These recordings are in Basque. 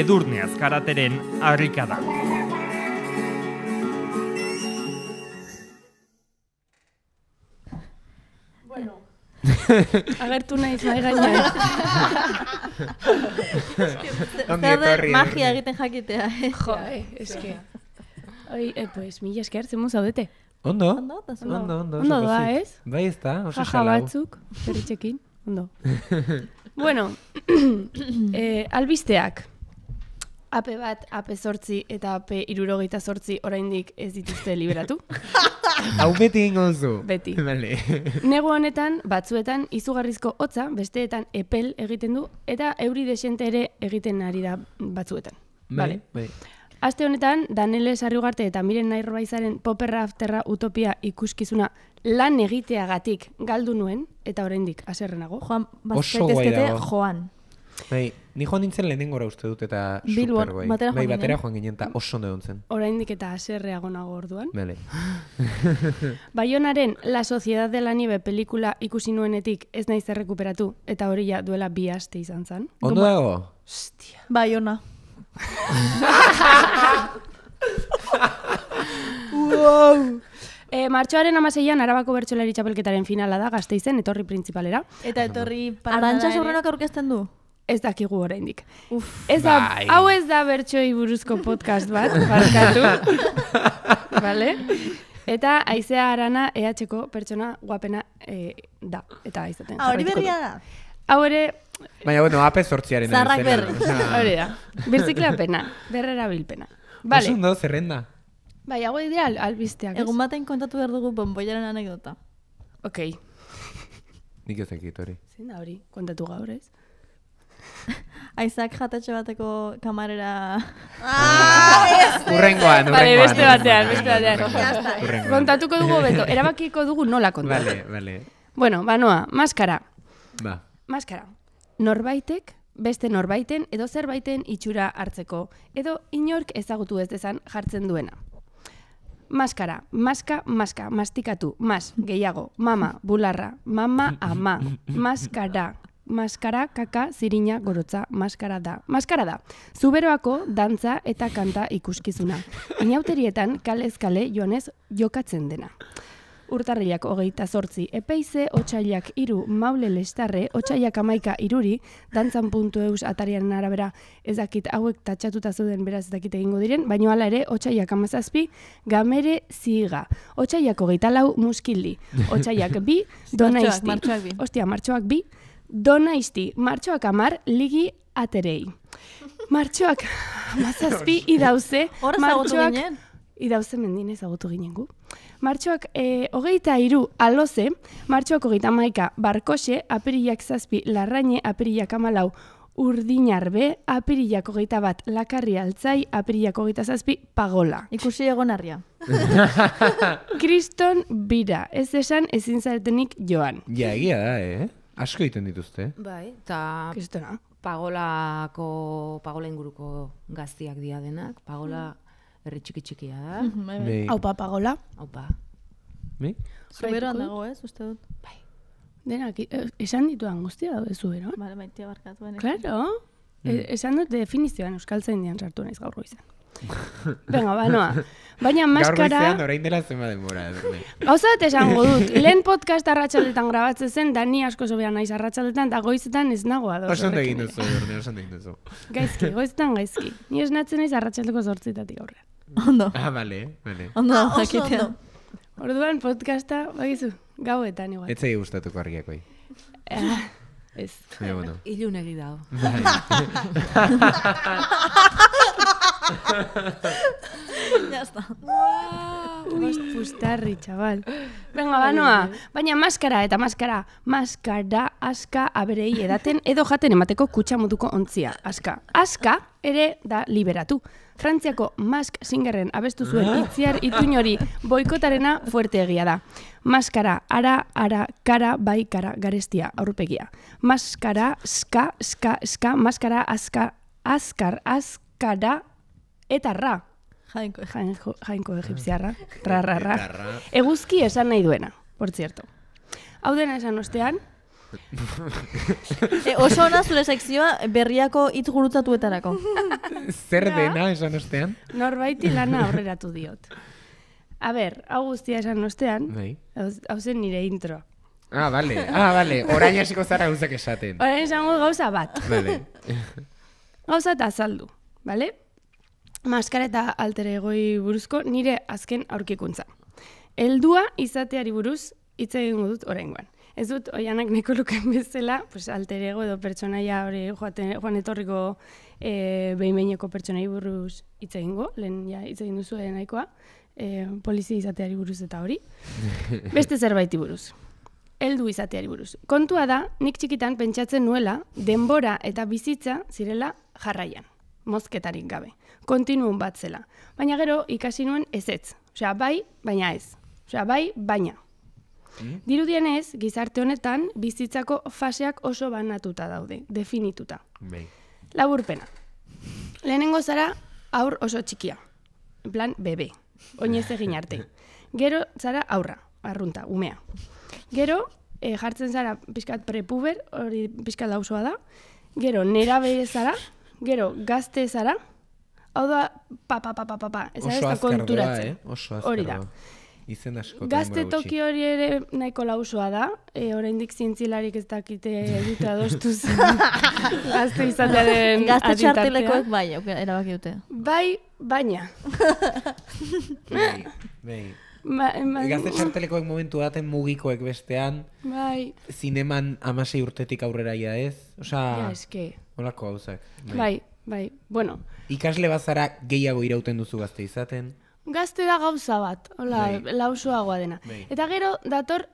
Edurne azkarateren harrika da. Agertu nahi zai gaina. Zer magia egiten jakitea. Eh? Jo, eh, ai, Oi, eh, pues, mi esker, zemu zaudete. Ondo? Ondo, ondo, ondo, da, ez? ondo, ondo, Ondo. bueno, e, albisteak. Ape bat, AP sortzi eta ape irurogeita sortzi oraindik ez dituzte liberatu. Hau beti zu. Beti. Nego honetan, batzuetan, izugarrizko hotza, besteetan epel egiten du, eta euri desente ere egiten ari da batzuetan. Bai, vale. Bai. Aste honetan, Daniele Sarriugarte eta Miren Nairro Baizaren Popera Afterra Utopia ikuskizuna lan egiteagatik galdu nuen, eta oraindik haserrenago aserrenago. Joan, bazkaitezkete, Joan. Nei, bai, ni joan nintzen lehenen gora uste dut eta supergoi. super guai. Batera bai, joan, ginen. eta oso ondo dut zen. eta aserreago nago orduan. Bele. Bayonaren La Sociedad de la Nieve pelikula ikusi nuenetik ez naiz errekuperatu eta hori ja duela bi aste izan zen. Ondo dago? Ostia. Bayona wow. E, martxoaren amaseian arabako bertxolari txapelketaren finala da, gazteizen, etorri printzipalera. Eta etorri parada aurkezten du? Ez dakigu gu Uf, ez bai. hau ez da Bertxo buruzko podcast bat, barkatu. vale? Eta aizea arana ehatxeko pertsona guapena eh, da. Eta aizaten. Ah, hori berria da hau ere... Baina, bueno, ape sortziaren. Zarrak berri. Hore da. Birzikla pena. Berrera bilpena. Vale. Oso zerrenda. Bai, hau edira al albisteak. Egun batean kontatu behar dugu bomboiaren anekdota. Ok. Nik ez dakit hori. Zein da hori? Kontatu gaur ez? Aizak jatatxe bateko kamarera... Ah, ah, urrengoan, urrengoan. Bale, beste batean, beste batean. Kontatuko dugu beto. Erabakiko dugu nola kontatu. Vale, vale. Bueno, ba, maskara. Ba maskara. Norbaitek, beste norbaiten edo zerbaiten itxura hartzeko, edo inork ezagutu ez dezan jartzen duena. Maskara, maska, maska, mastikatu, mas, gehiago, mama, bularra, mama, ama, maskara, maskara, kaka, zirina, gorotza, maskara da. Maskara da, zuberoako, dantza eta kanta ikuskizuna. Inauterietan, kale eskale, joanez, jokatzen dena urtarriak hogeita zortzi epeize, otxaiak iru maule lestarre, otxaiak amaika iruri, dantzan puntu eus atarian arabera ezakit hauek tatxatuta zuden beraz ezakit egingo diren, baino hala ere otxaiak amazazpi gamere ziga, otxaiak hogeita lau muskildi, otxaiak bi donaizti, martxoak ostia, martxoak bi donaizti, martxoak amar ligi aterei. Martxoak amazazpi idauze, martxoak... Idauze mendinez agotu ginen gu. Martxoak e, hogeita iru aloze, martxoak hogeita maika barkose, apirillak zazpi larraine, apirillak amalau urdinar be, apirillak hogeita bat lakarri altzai, apirillak hogeita zazpi pagola. Ikusi egon arria. Kriston bira, ez esan ezin zaretenik joan. Ja, egia da, eh? Asko egiten dituzte. Bai, eta... Kristona. Pagolako, pagola inguruko gaztiak dia denak. Pagola... Mm herri txiki txikia da. Hau pa pagola. Hau pa. Mi? dago ez, uste dut. Bai. Dena, eh, esan ditu angustia daude ez zuberan. Bara, maitea barkatu Claro. Mm. E, esan dut definizioan euskaltzen dian sartu nahiz gaur goizan. Venga, ba, noa. Baina maskara... Gaur orain dela zema denbora. Hauza bat lehen podcast arratsaldetan grabatzen zen, da ni asko zobean naiz arratxaldetan, da goizetan ez nagoa Osan duzu, jorne, osan duzu. Gaizki, goizetan gaizki. Ni natzen naiz arratxaldeko zortzitati gaurre. Ondo. Ah, bale, bale. Ah, ondo, Orduan podcasta, bagizu, gauetan igual. gustatuko argiako hi. Bai. Eh, ez. Ja, bueno. Ilu negi Jasta. Wow. Bost pustarri, txabal. Benga, banoa. Baina maskara eta maskara. Maskara aska aberei edaten edo jaten emateko kutsa moduko ontzia. Aska. Aska ere da liberatu. Frantziako mask singerren abestu zuen ah. itziar itun hori boikotarena fuerte egia da. Maskara, ara, ara, kara, bai, kara, garestia, aurpegia. Maskara, ska, ska, ska, maskara, aska, azkar, azkara, eta ra. Jainko, jainko, jainko ah. egipziarra. Ra, ra, Eguzki esan nahi duena, por zerto. Hau dena esan ostean. e, oso hona zure sekzioa berriako hit gurutatuetarako. Zer dena esan ostean? Norbaiti lana aurreratu diot. A ber, hau guztia esan ostean, bai. hau zen nire intro. Ah, bale, ah, bale, orain esiko zara guztak esaten. Orain esango gauza bat. Bale. Gauza eta azaldu, maskara eta altere egoi buruzko nire azken aurkikuntza. Heldua izateari buruz hitz egingo dut oraingoan. Ez dut oianak neko luken bezala, pues alterego edo pertsonaia hori joan etorriko e, eh, behimeineko pertsonai buruz hitz egingo, lehen ja hitz egin duzu nahikoa, e, izateari buruz eta hori. Beste zerbaiti buruz. Heldu izateari buruz. Kontua da, nik txikitan pentsatzen nuela, denbora eta bizitza zirela jarraian mozketarik gabe. Kontinuun bat zela. Baina gero, ikasi nuen ezetz. Osea, bai, baina ez. Osea, bai, baina. Mm-hmm. Dirudien ez, gizarte honetan, bizitzako faseak oso banatuta daude, definituta. Bai. Laburpena. Lehenengo zara, aur oso txikia. Plan, bebe. Oinez egin arte. Gero, zara, aurra. Arrunta, umea. Gero, eh, jartzen zara, bizkat prepuber, hori pixkat lausoa da. Gero, nerabe zara, Gero, gazte zara, hau da, pa, pa, pa, pa, pa, pa, ez da konturatzen. Eh? Oso azkardua, hori da. Izen asko Gazte toki hori ere nahiko lausua da, e, oraindik dik zintzilarik ez dakite eh, dutea doztuz. Gazte izan den Gazte txartelekoek bai, erabaki dute. Bai, baina. Bai, bai. Ma, ma, Gazte txartelekoek momentu daten mugikoek bestean, bai. zineman amasei urtetik aurrera ia ez. Osa, ja, eske. Olako hauzak. Bai. bai, bueno. Ikasle bazara gehiago irauten duzu gazte izaten? Gazte da gauza bat, hola, bai. lausoagoa dena. Bai. Eta gero dator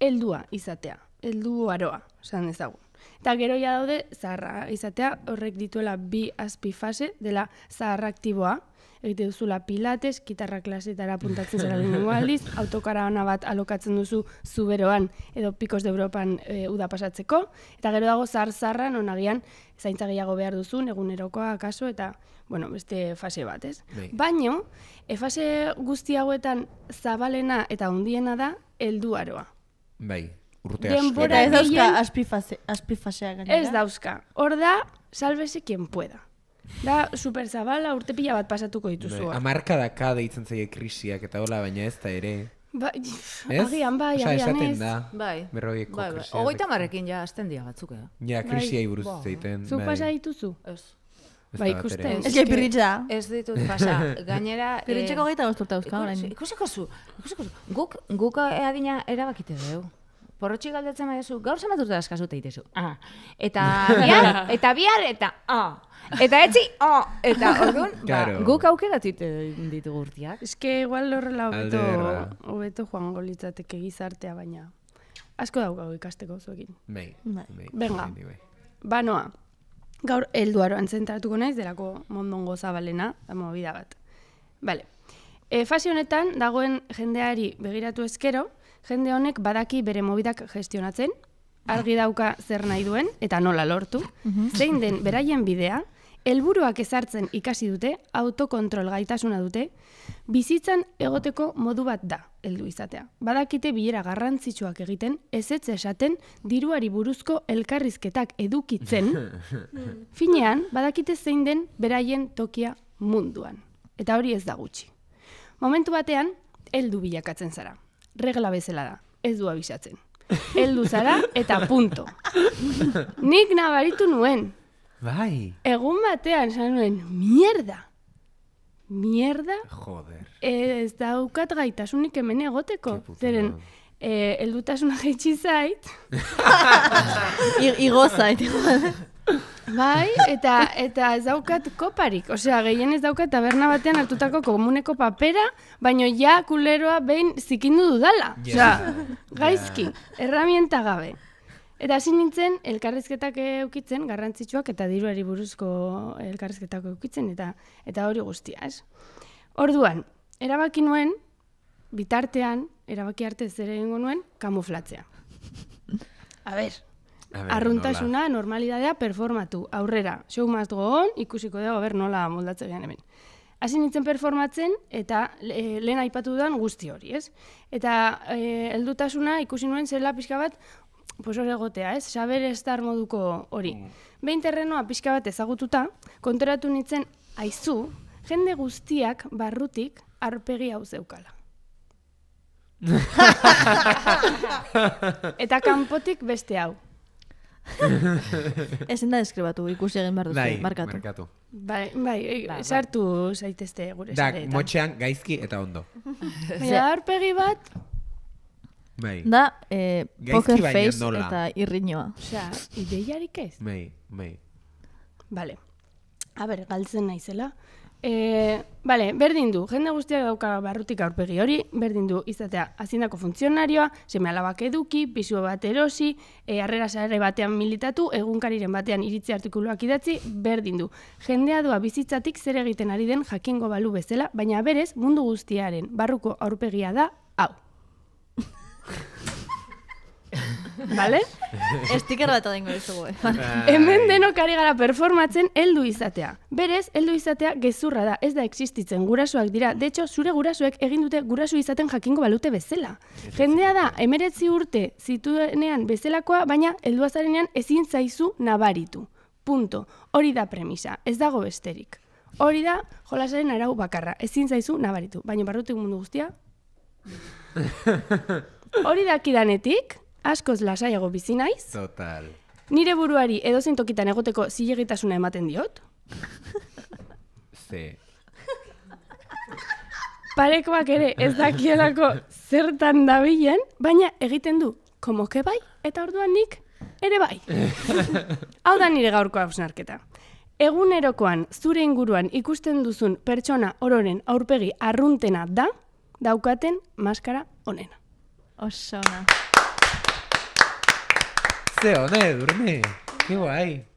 heldua izatea, heldu aroa, esan dezagu. Eta gero ja daude zaharra izatea horrek dituela bi azpi fase dela zaharraktiboa egite duzula pilates, gitarra klasetara apuntatzen zara lehenengo aldiz, bat alokatzen duzu zuberoan edo pikos de Europan e, uda pasatzeko, eta gero dago zar-zarra non zaintza gehiago behar duzu, egunerokoa kaso, eta bueno, beste fase bat, ez? Bai. Baino, e fase guzti hauetan zabalena eta hundiena da, helduaroa. Bai, urte asko. Denbora ez dauzka aspifasea Ez dauzka. Hor da, salbese quien pueda. Da, super zabala, urte pila bat pasatuko dituzu. Be, bai, amarka ka deitzen zaie krisiak eta hola, baina ez da ere. Bai, agian bai, agian ez. esaten da, bai. berroieko bai, bai. krisiak. Eh? Bai. Ogoita marrekin ja, azten dia batzuk, Ja, krisiai buruz bai. zeiten. Zuk pasa dituzu? Ez. bai, ikusten. Ez que ditut pasa. Gainera... Pirritxeko eh, gaita gozturta euska, orain. Ikusiko zu, ikusiko zu. Guk, guk eadina eh, erabakite dugu porrotxi galdetzen bai zu, gaur zen aturta Ah. Eta bihar, eta bihar, eta ah. Eta etzi, oh, eta orduan, ba, guk aukera ditugu gurtiak. Ez que igual horrela hobeto, hobeto joan golitzateke gizartea, baina asko daukago ikasteko zuekin. Bai, bai. bai. Venga, Benga, bai. banoa. Gaur, elduaroan zentratuko naiz, delako mondongo zabalena, da mobida bat. Bale, e, fase honetan, dagoen jendeari begiratu ezkero, jende honek badaki bere mobidak gestionatzen, argi dauka zer nahi duen eta nola lortu, mhm. zein den beraien bidea, helburuak ezartzen ikasi dute, autokontrol gaitasuna dute, bizitzan egoteko modu bat da, heldu izatea. Badakite bilera garrantzitsuak egiten, ezetz esaten, diruari buruzko elkarrizketak edukitzen, finean, badakite zein den beraien tokia munduan. Eta hori ez da gutxi. Momentu batean, heldu bilakatzen zara regla bezala da. Ez du abisatzen. Eldu zara eta punto. Nik nabaritu nuen. Bai. Egun batean zan nuen, mierda. Mierda. Joder. E, ez daukat gaitasunik hemen egoteko. Zeren, eh, eldutasuna e, zait, Igo zait. Bai, eta eta ez daukat koparik, osea, gehien ez daukat taberna batean hartutako komuneko papera, baino ja kuleroa behin zikindu dudala. Yeah. Osea, gaizki, yeah. erramienta gabe. Eta hasi nintzen, elkarrezketak eukitzen, garrantzitsuak eta diruari buruzko elkarrezketak eukitzen, eta eta hori guztia, ez? Orduan, erabaki nuen, bitartean, erabaki arte zere egingo nuen, kamuflatzea. A ber, arruntasuna, nola. normalidadea, performatu, aurrera. Show must go ikusiko dago, ber, nola moldatzen behan hemen. Hasi nintzen performatzen, eta e, lehen aipatu dudan guzti hori, ez? Eta eh, heldutasuna ikusi nuen zela pixka bat, pues hori egotea, ez? Saber estar moduko hori. Mm. Behin terrenoa pixka bat ezagututa, kontoratu nintzen, aizu, jende guztiak barrutik arpegi hau zeukala. eta kanpotik beste hau. Ezen da deskribatu, ikusi egin behar duzu, bai, markatu. Bai, bai, bai, sartu bai. zaitezte gure Dak, Da, motxean gaizki eta ondo. Baina harpegi bat... Bai. Da, eh, poker face nola. eta irriñoa. Osea, ideiarik ez? Bai, bai. Vale. A ber, galtzen naizela. Bale, eh, berdin du, jende guztiak dauka barrutik aurpegi hori, berdin du izatea azindako funtzionarioa, seme alabak eduki, pisua bat erosi, e, eh, arrera zaharre batean militatu, egunkariren batean iritzi artikuluak idatzi, berdin du. Jendea doa bizitzatik zer egiten ari den jakingo balu bezala, baina berez mundu guztiaren barruko aurpegia da, hau. Bale? Estiker bat adengo ez eh. bai. Hemen denok ari gara performatzen heldu izatea. Berez, heldu izatea gezurra da, ez da existitzen gurasoak dira. detxo zure gurasoek egin dute guraso izaten jakingo balute bezela. Jendea da, emeretzi urte zituenean bezelakoa, baina heldu azarenean ezin zaizu nabaritu. Punto. Hori da premisa, ez dago besterik. Hori da, jolasaren arau bakarra, ezin zaizu nabaritu. Baina barrutik mundu guztia... Hori da kidanetik, askoz lasaiago bizi naiz. Total. Nire buruari edozein tokitan egoteko zilegitasuna ematen diot. Ze. Parekoak ere ez dakielako zertan dabilen, baina egiten du, komo ke bai, eta orduan nik, ere bai. Hau da nire gaurko hausnarketa. Egunerokoan, zure inguruan ikusten duzun pertsona ororen aurpegi arruntena da, daukaten maskara onena. Osona. Osona. Qué guay.